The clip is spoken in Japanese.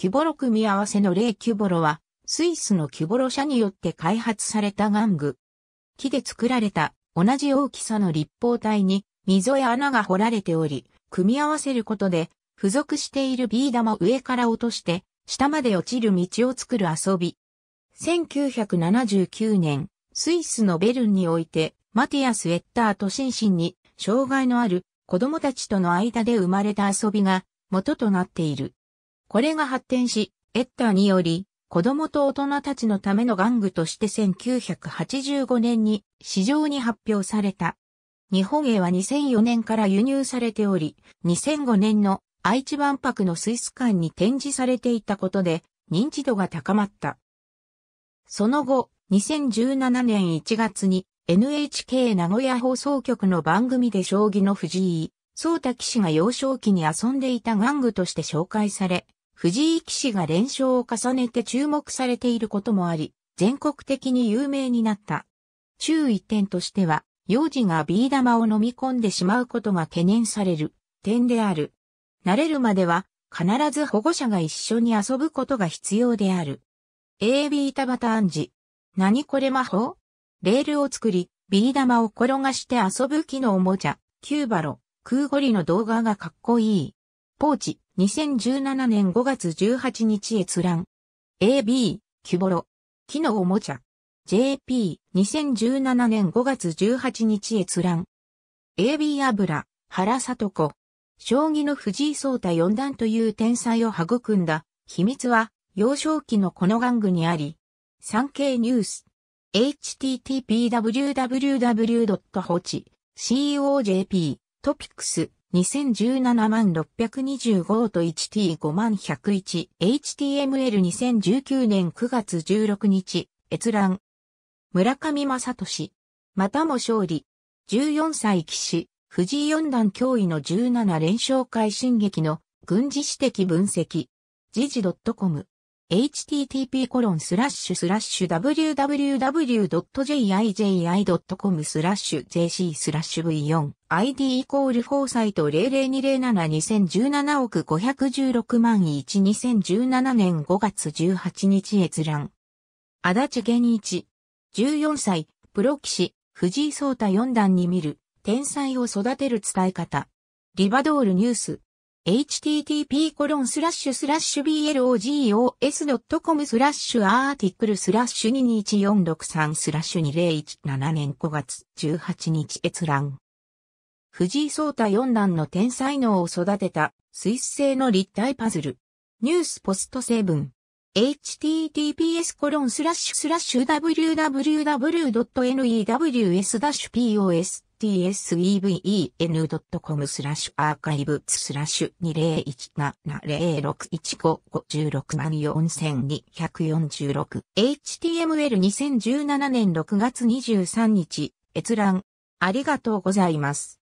キュボロ組み合わせの例キュボロは、スイスのキュボロ社によって開発された玩具。木で作られた同じ大きさの立方体に溝や穴が掘られており、組み合わせることで、付属しているビー玉を上から落として、下まで落ちる道を作る遊び。1979年、スイスのベルンにおいて、マティアス・エッターと心身に障害のある子供たちとの間で生まれた遊びが元となっている。これが発展し、エッターにより、子供と大人たちのための玩具として1985年に市場に発表された。日本へは2004年から輸入されており、2005年の愛知万博のスイス館に展示されていたことで認知度が高まった。その後、2017年1月に NHK 名古屋放送局の番組で将棋の藤井、聡太騎士が幼少期に遊んでいた玩具として紹介され、藤井騎士が連勝を重ねて注目されていることもあり、全国的に有名になった。注意点としては、幼児がビー玉を飲み込んでしまうことが懸念される点である。慣れるまでは、必ず保護者が一緒に遊ぶことが必要である。A b タバタ暗示。何これ魔法レールを作り、ビー玉を転がして遊ぶ木のおもちゃ、キューバロ、クーゴリの動画がかっこいい。ポーチ、2017年5月18日閲覧。AB、キュボロ。木のおもちゃ。JP、2017年5月18日閲覧。AB 油、原里子。将棋の藤井聡太四段という天才を育んだ秘密は幼少期のこの玩具にあり、産経ニュース、http://www.hochi.co.jp トピックス2017万625と 1T5 万 101HTML2019 年9月16日閲覧村上正俊またも勝利14歳騎士藤井四段脅威の17連勝会進撃の軍事史的分析時事 .com http コロンスラッシュスラッシュ www.jiji.com スラッシュ jc スラッシュ v4 id イコールフォーサイト002072017億516万1 2017年5月18日閲覧。足立源一。14歳、プロ騎士、藤井聡太四段に見る、天才を育てる伝え方。リバドールニュース。h t t p b l o g o s c o m スラッシュアーティクルスラッシュ221463スラッシュ2017年5月18日閲覧。藤井聡太四段の天才能を育てたスイス製の立体パズル。ニュースポスト成分。https コロンスラッシュスラッシュ www.news-pos tseven.com スラッシュアーカイブスラッシュ20170615564246 HTML2017 年6月23日閲覧ありがとうございます。